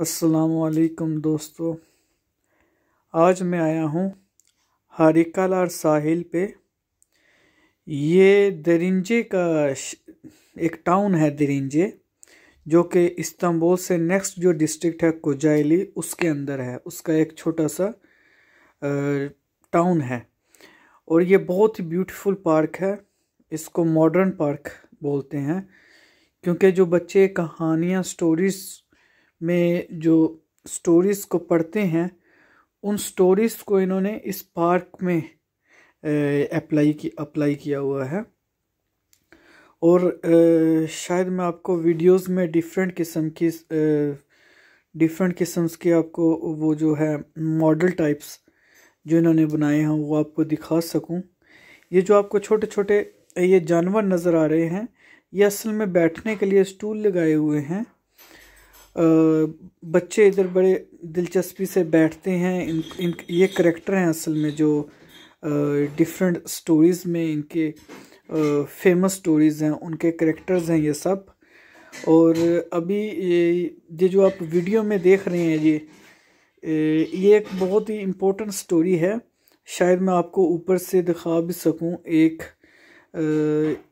असलकम दोस्तों आज मैं आया हूँ और साहिल पे ये दरिंजे का एक टाउन है दरिंजे जो कि इस्तांबुल से नेक्स्ट जो डिस्ट्रिक्ट है कोजाइली उसके अंदर है उसका एक छोटा सा टाउन है और ये बहुत ही ब्यूटीफुल पार्क है इसको मॉडर्न पार्क बोलते हैं क्योंकि जो बच्चे कहानियाँ स्टोरीज़ में जो स्टोरीज़ को पढ़ते हैं उन स्टोरीज़ को इन्होंने इस पार्क में अप्लाई की अप्लाई किया हुआ है और शायद मैं आपको वीडियोस में डिफरेंट किस्म की डिफरेंट किस्म के आपको वो जो है मॉडल टाइप्स जो इन्होंने बनाए हैं वो आपको दिखा सकूं ये जो आपको छोटे छोटे ये जानवर नज़र आ रहे हैं ये असल में बैठने के लिए स्टूल लगाए हुए हैं बच्चे इधर बड़े दिलचस्पी से बैठते हैं इन इन ये करेक्टर हैं असल में जो डिफरेंट स्टोरीज़ में इनके फेमस स्टोरीज़ हैं उनके करेक्टर्स हैं ये सब और अभी ये, ये जो आप वीडियो में देख रहे हैं ये ये एक बहुत ही इम्पोर्टेंट स्टोरी है शायद मैं आपको ऊपर से दिखा भी सकूं एक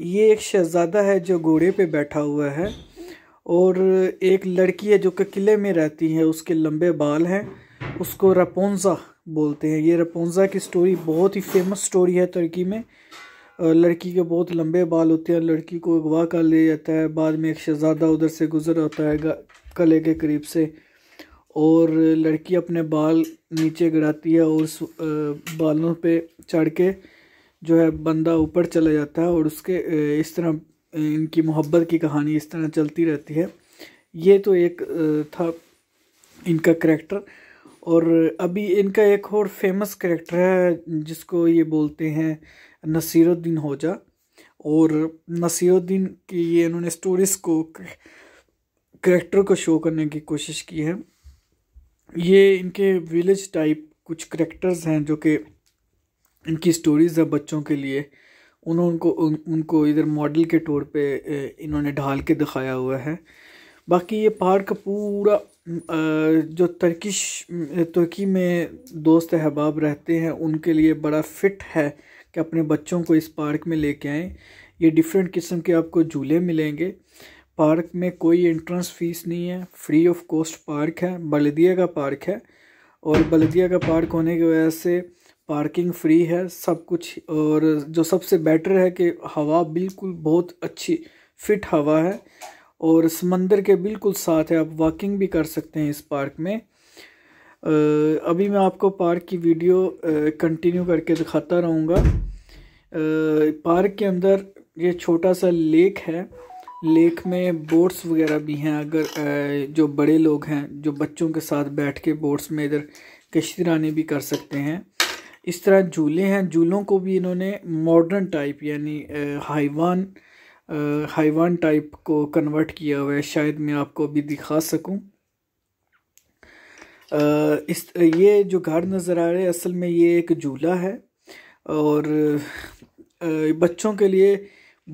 ये एक शहज़ादा है जो घोड़े पे बैठा हुआ है और एक लड़की है जो कि किले में रहती है उसके लंबे बाल हैं उसको रपोंजा बोलते हैं ये रपोंजा की स्टोरी बहुत ही फेमस स्टोरी है तुर्की में लड़की के बहुत लंबे बाल होते हैं लड़की को अगवा कर लिया जाता है बाद में एक शहज़ादा उधर से गुजर होता है कले के करीब से और लड़की अपने बाल नीचे गिराती है और उस बालों पे चढ़ के जो है बंदा ऊपर चला जाता है और उसके इस तरह इनकी मोहब्बत की कहानी इस तरह चलती रहती है ये तो एक था इनका करेक्टर और अभी इनका एक और फेमस करेक्टर है जिसको ये बोलते हैं नसीरुद्दीन होजा और नसीरुद्दीन की ये इन्होंने स्टोरीज को करेक्टर को शो करने की कोशिश की है ये इनके विलेज टाइप कुछ करेक्टर्स हैं जो कि इनकी स्टोरीज़ है बच्चों के लिए उन्होंने उन, उनको इधर मॉडल के तौर पे इन्होंने ढाल के दिखाया हुआ है बाकी ये पार्क पूरा जो तर्किश तुर्की में दोस्त अहबाब रहते हैं उनके लिए बड़ा फिट है कि अपने बच्चों को इस पार्क में लेके आएँ ये डिफरेंट किस्म के आपको झूले मिलेंगे पार्क में कोई एंट्रेंस फीस नहीं है फ्री ऑफ कॉस्ट पार्क है बलदिया का पार्क है और बलदिया का पार्क होने की वजह से पार्किंग फ्री है सब कुछ और जो सबसे बेटर है कि हवा बिल्कुल बहुत अच्छी फिट हवा है और समंदर के बिल्कुल साथ है आप वॉकिंग भी कर सकते हैं इस पार्क में अभी मैं आपको पार्क की वीडियो कंटिन्यू करके दिखाता रहूँगा पार्क के अंदर ये छोटा सा लेक है लेक में बोट्स वगैरह भी हैं अगर जो बड़े लोग हैं जो बच्चों के साथ बैठ के बोट्स में इधर कश्ती रानी भी कर सकते हैं इस तरह झूले हैं झूलों को भी इन्होंने मॉडर्न टाइप यानी हाईवान हाईवान टाइप को कन्वर्ट किया हुआ है शायद मैं आपको अभी दिखा सकूं इस ये जो घर नज़र आ रहे हैं असल में ये एक झूला है और बच्चों के लिए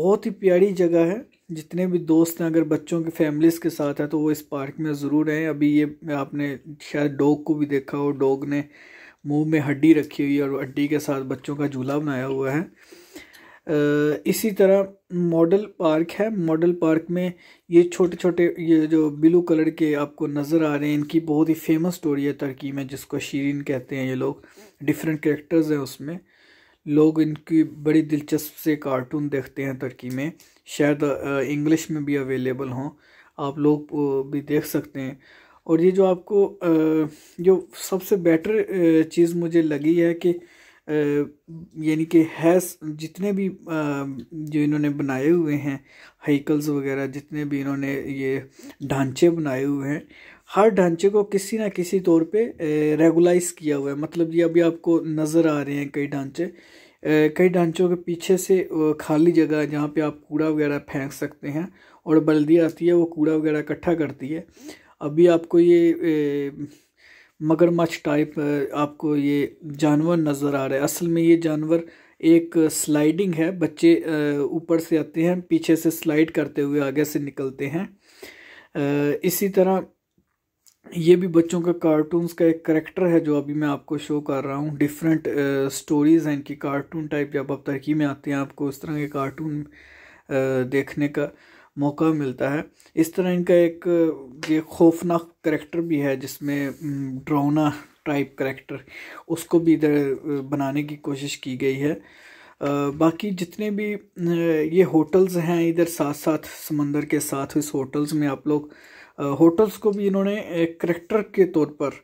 बहुत ही प्यारी जगह है जितने भी दोस्त हैं अगर बच्चों के फैमिलीज़ के साथ हैं तो वो इस पार्क में ज़रूर हैं अभी ये आपने शायद डॉग को भी देखा हो डॉग ने मुंह में हड्डी रखी हुई और हड्डी के साथ बच्चों का झूला बनाया हुआ है इसी तरह मॉडल पार्क है मॉडल पार्क में ये छोटे छोटे ये जो ब्लू कलर के आपको नज़र आ रहे हैं इनकी बहुत ही फेमस स्टोरी है तर्की में जिसको शीरिन कहते हैं ये लोग डिफरेंट करेक्टर्स हैं उसमें लोग इनकी बड़ी दिलचस्प से कार्टून देखते हैं तर्की में शायद इंग्लिश में भी अवेलेबल हों आप लोग भी देख सकते हैं और ये जो आपको जो सबसे बेटर चीज़ मुझे लगी है कि यानी कि हैस जितने भी जो इन्होंने बनाए हुए हैं हीकल्स वगैरह जितने भी इन्होंने ये ढांचे बनाए हुए हैं हर ढांचे को किसी ना किसी तौर पे रेगुलाइज किया हुआ है मतलब ये अभी आपको नज़र आ रहे हैं कई ढांचे कई ढांचों के पीछे से खाली जगह जहाँ पे आप कूड़ा वगैरह फेंक सकते हैं और बल्दी आती है वो कूड़ा वगैरह इकट्ठा करती है अभी आपको ये मगरमच्छ टाइप आपको ये जानवर नज़र आ रहा है असल में ये जानवर एक स्लाइडिंग है बच्चे ऊपर से आते हैं पीछे से स्लाइड करते हुए आगे से निकलते हैं इसी तरह ये भी बच्चों का कार्टून्स का एक करेक्टर है जो अभी मैं आपको शो कर रहा हूँ डिफरेंट स्टोरीज़ हैं इनकी कार्टून टाइप जब आप तरक्की में आते हैं आपको उस तरह के कार्टून देखने का मौका मिलता है इस तरह इनका एक ये खौफनाक करेक्टर भी है जिसमें ड्रोना टाइप करेक्टर उसको भी इधर बनाने की कोशिश की गई है बाकी जितने भी ये होटल्स हैं इधर साथ साथ समंदर के साथ इस होटल्स में आप लोग होटल्स को भी इन्होंने एक करेक्टर के तौर पर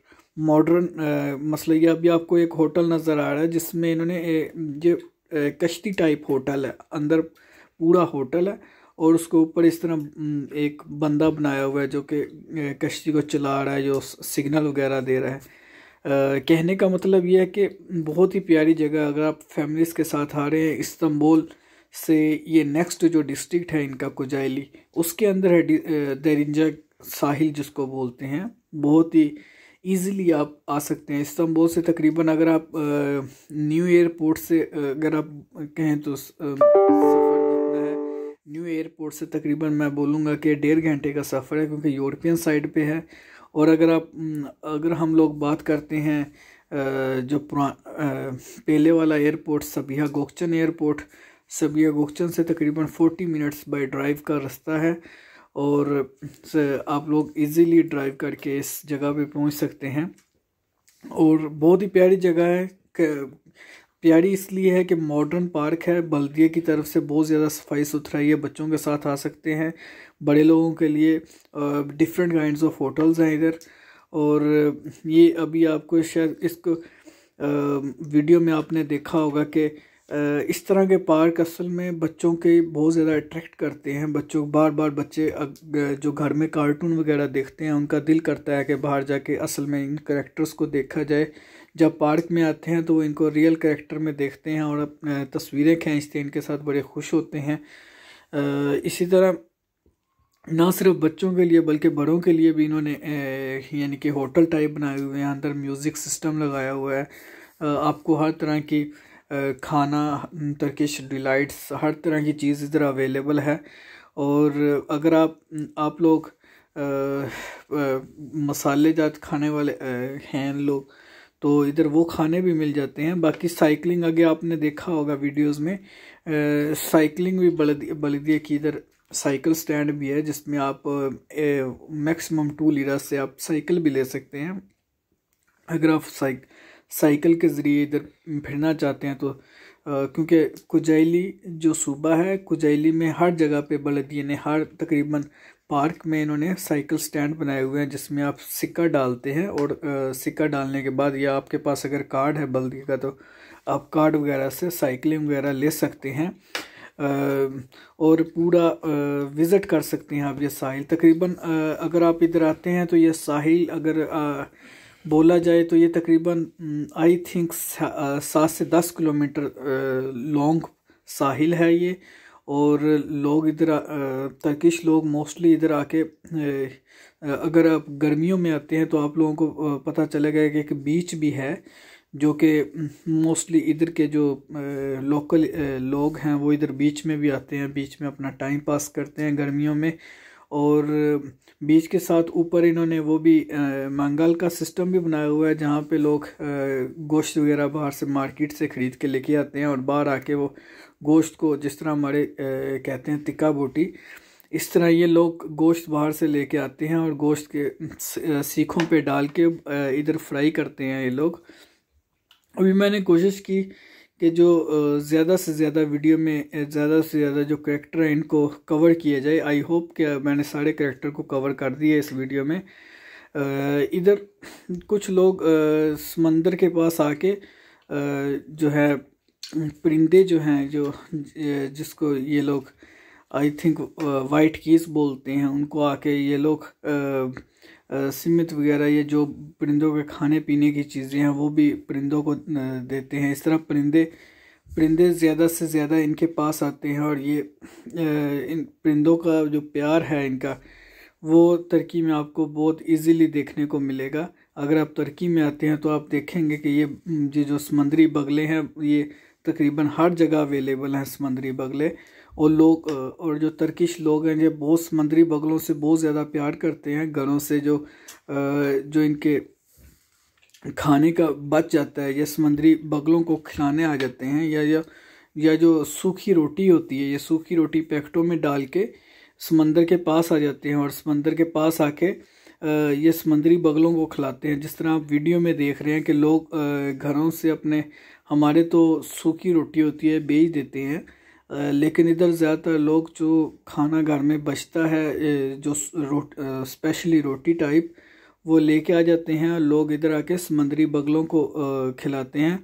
मॉडर्न मसला ये अभी आपको एक होटल नज़र आ रहा है जिसमें इन्होंने ये कश्ती टाइप होटल है अंदर पूरा होटल है और उसके ऊपर इस तरह एक बंदा बनाया हुआ है जो कि कश्ती को चला रहा है जो सिग्नल वगैरह दे रहा है आ, कहने का मतलब यह है कि बहुत ही प्यारी जगह अगर आप फैमिलीज़ के साथ आ रहे हैं इस्तंबुल से ये नेक्स्ट जो डिस्ट्रिक्ट है इनका कुजाइली उसके अंदर है दरिंजा साहिल जिसको बोलते हैं बहुत ही ईज़िली आप आ सकते हैं इस्तंबुल से तकरीबन अगर आप न्यू एयरपोर्ट से अगर आप कहें तो न्यू एयरपोर्ट से तकरीबन मैं बोलूँगा कि डेढ़ घंटे का सफ़र है क्योंकि यूरोपियन साइड पे है और अगर आप अगर हम लोग बात करते हैं जो पुरा पहले वाला एयरपोर्ट सबिया गोकचन एयरपोर्ट सबिया गोकचन से तकरीबन फोर्टी मिनट्स बाई ड्राइव का रास्ता है और आप लोग इजीली ड्राइव करके इस जगह पे पहुंच सकते हैं और बहुत ही प्यारी जगह है प्यारी इसलिए है कि मॉडर्न पार्क है बल्दिया की तरफ से बहुत ज़्यादा सफाई सुथराई है बच्चों के साथ आ सकते हैं बड़े लोगों के लिए डिफरेंट काइंड ऑफ होटल्स हैं इधर और ये अभी आपको शायद इसको वीडियो में आपने देखा होगा कि इस तरह के पार्क असल में बच्चों के बहुत ज़्यादा अट्रैक्ट करते हैं बच्चों बार बार बच्चे जो घर में कार्टून वगैरह देखते हैं उनका दिल करता है कि बाहर जाके असल में इन करेक्टर्स को देखा जाए जब पार्क में आते हैं तो वो इनको रियल करेक्टर में देखते हैं और तस्वीरें खींचते हैं इनके साथ बड़े खुश होते हैं इसी तरह ना सिर्फ बच्चों के लिए बल्कि बड़ों के लिए भी इन्होंने यानी कि होटल टाइप बनाए हुए हैं अंदर म्यूज़िक सिस्टम लगाया हुआ है आपको हर तरह की खाना तुर्किश डिलाइट्स हर तरह की चीज़ इधर अवेलेबल है और अगर आप आप लोग मसालेजात खाने वाले हैं लोग तो इधर वो खाने भी मिल जाते हैं बाकी साइकिलिंग आगे आपने देखा होगा वीडियोस में साइकिलिंग भी बलदिया की इधर साइकिल स्टैंड भी है जिसमें आप मैक्सिमम टू लीरा से आप साइकिल भी ले सकते हैं अगर आप साइक साइकिल के ज़रिए इधर फिरना चाहते हैं तो क्योंकि कुजैली जो सूबा है कुजैली में हर जगह पे बलदिए ने हर तकरीबन पार्क में इन्होंने साइकिल स्टैंड बनाए हुए हैं जिसमें आप सिक्का डालते हैं और सिक्का डालने के बाद या आपके पास अगर कार्ड है बल्दी का तो आप कार्ड वगैरह से साइकिलिंग वगैरह ले सकते हैं और पूरा विज़िट कर सकते हैं आप ये साहिल तकरीबन अगर आप इधर आते हैं तो ये साहिल अगर बोला जाए तो ये तकरीबन आई थिंक सात से दस किलोमीटर लॉन्ग साहिल है ये और लोग इधर तर्किश लोग मोस्टली इधर आके अगर आप गर्मियों में आते हैं तो आप लोगों को पता चलेगा कि एक बीच भी है जो कि मोस्टली इधर के जो लोकल लोग हैं वो इधर बीच में भी आते हैं बीच में अपना टाइम पास करते हैं गर्मियों में और बीच के साथ ऊपर इन्होंने वो भी मंगाल का सिस्टम भी बनाया हुआ है जहाँ पे लोग गोश्त वगैरह बाहर से मार्केट से ख़रीद के लेके आते हैं और बाहर आके वो गोश्त को जिस तरह हमारे कहते हैं तिक्का बोटी इस तरह ये लोग गोश्त बाहर से लेके आते हैं और गोश्त के सीखों पे डाल के इधर फ्राई करते हैं ये लोग अभी मैंने कोशिश की कि जो ज़्यादा से ज़्यादा वीडियो में ज़्यादा से ज़्यादा जो करेक्टर हैं इनको कवर किया जाए आई होप कि मैंने सारे करेक्टर को कवर कर दिया इस वीडियो में इधर कुछ लोग समंदर के पास आके जो है परिंदे जो हैं जो जिसको ये लोग आई थिंक वाइट कीज बोलते हैं उनको आके ये लोग सीमित वगैरह ये जो परिंदों के खाने पीने की चीज़ें हैं वो भी परिंदों को देते हैं इस तरह परिंदे परिंदे ज़्यादा से ज़्यादा इनके पास आते हैं और ये इन परिंदों का जो प्यार है इनका वो तुर्की में आपको बहुत इजीली देखने को मिलेगा अगर आप तुर्की में आते हैं तो आप देखेंगे कि ये ये जो समंदरी बगले हैं ये तकरीबन हर जगह अवेलेबल हैं समंदरी बगले और लोग और जो तर्किश लोग हैं जो बहुत समंदरी बगलों से बहुत ज़्यादा प्यार करते हैं घरों से जो जो इनके खाने का बच जाता है या समंदरी बगलों को खिलाने आ जाते हैं या या या जो सूखी रोटी होती है ये सूखी रोटी पैकेटों में डाल के समंदर के पास आ जाते हैं और समंदर के पास आके ये समंदरी बगलों को खिलाते हैं जिस तरह आप वीडियो में देख रहे हैं कि लोग घरों से अपने हमारे तो सूखी रोटी होती है बेच देते हैं लेकिन इधर ज़्यादातर लोग जो खाना घर में बचता है जो रोट स्पेशली रोटी टाइप वो लेके आ जाते हैं और लोग इधर आके समंदरी बगलों को खिलाते हैं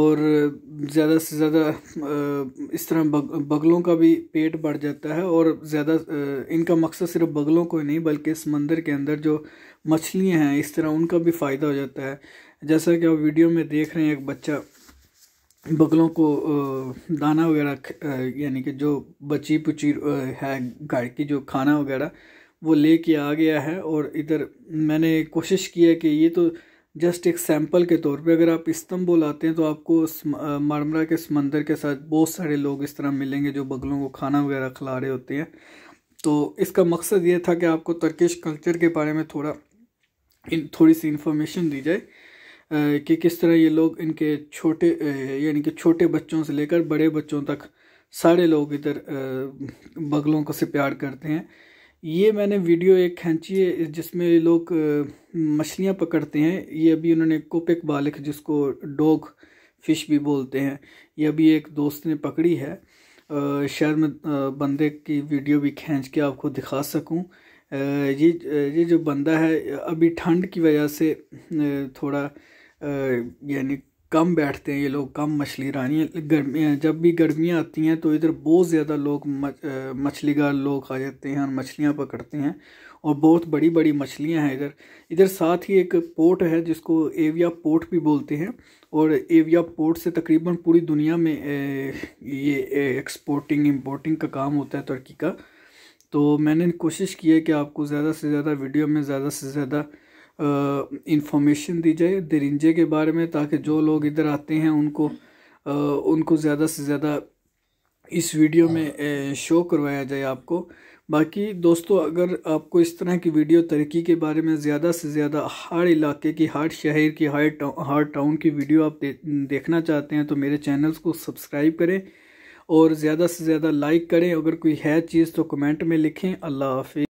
और ज़्यादा से ज़्यादा इस तरह बगलों का भी पेट बढ़ जाता है और ज़्यादा इनका मकसद सिर्फ बगलों को ही नहीं बल्कि समंदर के अंदर जो मछलियाँ हैं इस तरह उनका भी फ़ायदा हो जाता है जैसा कि आप वीडियो में देख रहे हैं एक बच्चा बगलों को दाना वगैरह यानी कि जो बची पुची है गाय की जो खाना वगैरह वो ले के आ गया है और इधर मैंने कोशिश की है कि ये तो जस्ट एक सैम्पल के तौर पे अगर आप इस्तंबुल आते हैं तो आपको मरमरा के समंदर के साथ बहुत सारे लोग इस तरह मिलेंगे जो बगलों को खाना वगैरह खिला रहे होते हैं तो इसका मकसद ये था कि आपको तर्किश कल्चर के बारे में थोड़ा इन थोड़ी सी इन्फॉर्मेशन दी जाए कि किस तरह ये लोग इनके छोटे यानी कि छोटे बच्चों से लेकर बड़े बच्चों तक सारे लोग इधर बगलों को से प्यार करते हैं ये मैंने वीडियो एक खींची है जिसमें लोग मछलियाँ पकड़ते हैं ये अभी उन्होंने कोपिक बालिक जिसको डोग फिश भी बोलते हैं ये अभी एक दोस्त ने पकड़ी है शायद मैं बंदे की वीडियो भी खींच के आपको दिखा सकूं ये ये जो बंदा है अभी ठंड की वजह से थोड़ा यानी कम बैठते हैं ये लोग कम मछली रानी गर्मियाँ जब भी गर्मियाँ आती हैं तो इधर बहुत ज़्यादा लोग मछलीगार लोग आ जाते हैं और मछलियाँ पकड़ते हैं और बहुत बड़ी बड़ी मछलियाँ हैं इधर इधर साथ ही एक पोर्ट है जिसको एविया पोर्ट भी बोलते हैं और एविया पोर्ट से तकरीबन पूरी दुनिया में ये एक्सपोर्टिंग इम्पोर्टिंग का काम होता है तुर्की का तो मैंने कोशिश की है कि आपको ज़्यादा से ज़्यादा वीडियो में ज़्यादा से ज़्यादा इंफॉर्मेशन दी जाए दरिंजे के बारे में ताकि जो लोग इधर आते हैं उनको आ, उनको ज़्यादा से ज़्यादा इस वीडियो में शो हाँ। करवाया जाए आपको बाकी दोस्तों अगर आपको इस तरह की वीडियो तरक्की के बारे में ज़्यादा से ज़्यादा हर इलाके की हर शहर की हर टाउन हर टाउन की वीडियो आप दे, देखना चाहते हैं तो मेरे चैनल्स को सब्सक्राइब करें और ज़्यादा से ज़्यादा लाइक करें अगर कोई है चीज़ तो कमेंट में लिखें अल्लाह हाफि